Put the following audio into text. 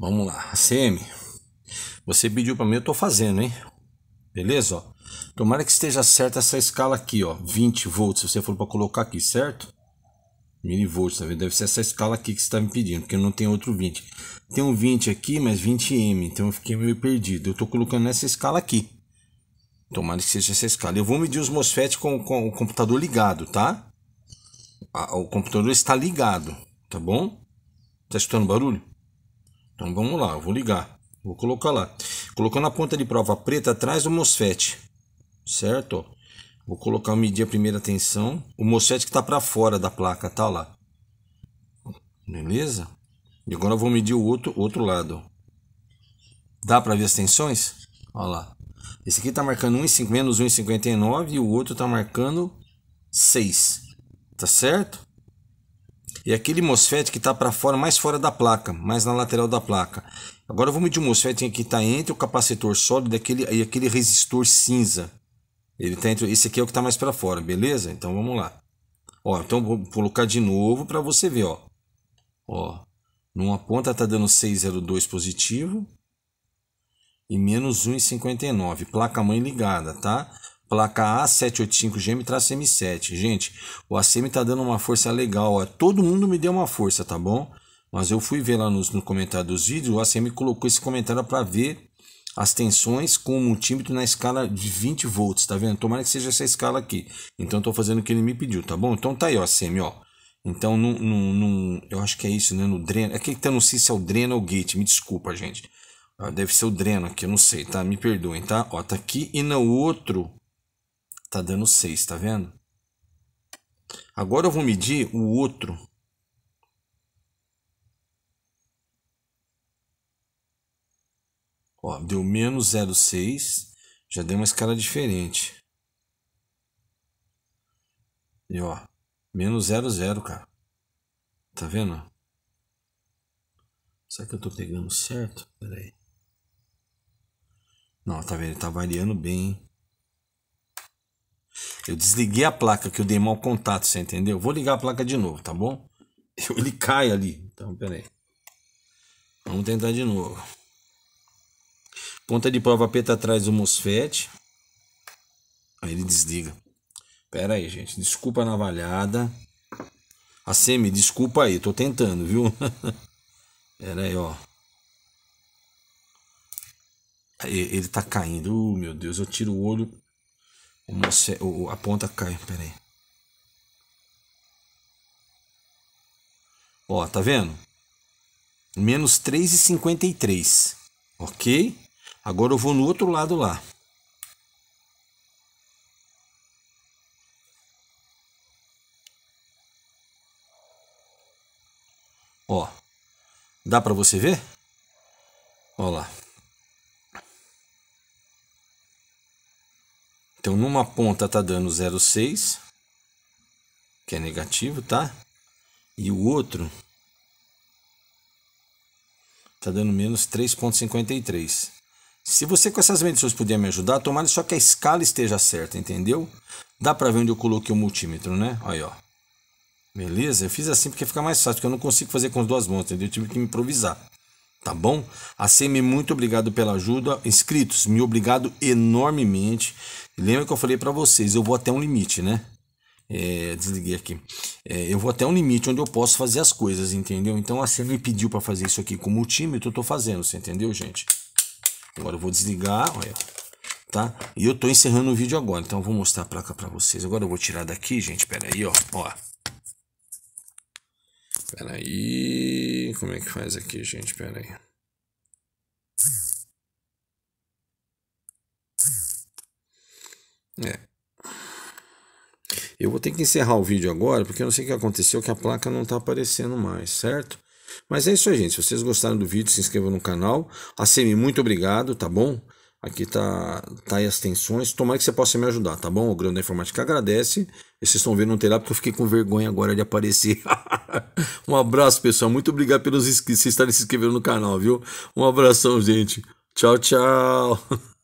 Vamos lá, ACM. Você pediu para mim, eu tô fazendo, hein? Beleza, ó. Tomara que esteja certa essa escala aqui, ó. 20 volts, se você for para colocar aqui, certo? Milivolts, tá vendo? Deve ser essa escala aqui que você tá me pedindo, porque não tem outro 20. Tem um 20 aqui, mas 20M, então eu fiquei meio perdido. Eu tô colocando nessa escala aqui. Tomara que seja essa escala. Eu vou medir os MOSFET com, com o computador ligado, tá? O computador está ligado, tá bom? Tá escutando barulho? Então vamos lá, eu vou ligar. Vou colocar lá. Colocando a ponta de prova preta atrás do MOSFET, certo? Vou colocar medir a primeira tensão. O MOSFET que está para fora da placa, tá lá. Beleza? E agora eu vou medir o outro, outro lado. Dá para ver as tensões? Olha lá. Esse aqui está marcando 1,5 menos 1,59 e o outro está marcando 6. Tá certo? E aquele MOSFET que está para fora, mais fora da placa, mais na lateral da placa. Agora eu vou medir o MOSFET que está entre o capacitor sólido e aquele, e aquele resistor cinza. Ele tá entre, esse aqui é o que está mais para fora, beleza? Então vamos lá. Ó, então vou colocar de novo para você ver, ó. Ó, numa ponta está dando 602 positivo e menos 1,59. Placa mãe ligada, tá? placa A785GM-M7. Gente, o ACM está tá dando uma força legal, ó. todo mundo me deu uma força, tá bom? Mas eu fui ver lá nos, no comentário dos vídeos, o ACM colocou esse comentário para ver as tensões com o multímetro na escala de 20 volts, tá vendo? Tomara que seja essa escala aqui. Então estou fazendo o que ele me pediu, tá bom? Então tá aí, ó, ACM, ó. Então, não num, eu acho que é isso, né? No dreno. É que tá, não sei se é o dreno ou o gate, me desculpa, gente. Ah, deve ser o dreno aqui, eu não sei, tá? Me perdoem, tá? Ó, tá aqui e no outro Tá dando 6, tá vendo? Agora eu vou medir o outro. Ó, deu menos 0,6. Já deu uma escala diferente. E ó, menos 00, cara. Tá vendo? Será que eu tô pegando certo? Pera aí. Não, tá vendo? Ele tá variando bem, hein? Eu desliguei a placa que eu dei mau contato, você entendeu? Vou ligar a placa de novo, tá bom? Ele cai ali. Então, peraí. Vamos tentar de novo. Ponta de prova preta atrás do mosfet. Aí ele desliga. Pera aí, gente. Desculpa a navalhada. A semi, desculpa aí. Tô tentando, viu? Pera aí, ó. Ele tá caindo. Uh, meu Deus. Eu tiro o olho. O moce... o... A ponta cai, peraí. Ó, tá vendo? Menos 3,53. Ok? Agora eu vou no outro lado lá. Ó, dá para você ver? Ó lá. Então, numa ponta está dando 0,6, que é negativo, tá? E o outro está dando menos 3,53. Se você com essas medições puder me ajudar, tomara só que a escala esteja certa, entendeu? Dá para ver onde eu coloquei o multímetro, né? Olha aí, ó. Beleza? Eu fiz assim porque fica mais fácil, porque eu não consigo fazer com as duas mãos, entendeu? Eu tive que improvisar tá bom? A Semi, muito obrigado pela ajuda. Inscritos, me obrigado enormemente. Lembra que eu falei para vocês, eu vou até um limite, né? É, desliguei aqui. É, eu vou até um limite onde eu posso fazer as coisas, entendeu? Então a Semi pediu para fazer isso aqui com o multímetro, eu tô fazendo, você entendeu, gente? Agora eu vou desligar, olha, tá? E eu tô encerrando o vídeo agora, então eu vou mostrar a placa para vocês. Agora eu vou tirar daqui, gente, pera aí, ó, ó. Espera aí, como é que faz aqui, gente? Espera aí. É. Eu vou ter que encerrar o vídeo agora, porque eu não sei o que aconteceu, que a placa não está aparecendo mais, certo? Mas é isso aí, gente. Se vocês gostaram do vídeo, se inscrevam no canal. A Semi, muito obrigado, tá bom? Aqui tá, tá aí as tensões. Tomara que você possa me ajudar, tá bom? O Grão da Informática agradece. E vocês estão vendo, não tem porque eu fiquei com vergonha agora de aparecer. um abraço, pessoal. Muito obrigado pelos vocês estarem se inscrevendo no canal, viu? Um abração, gente. Tchau, tchau.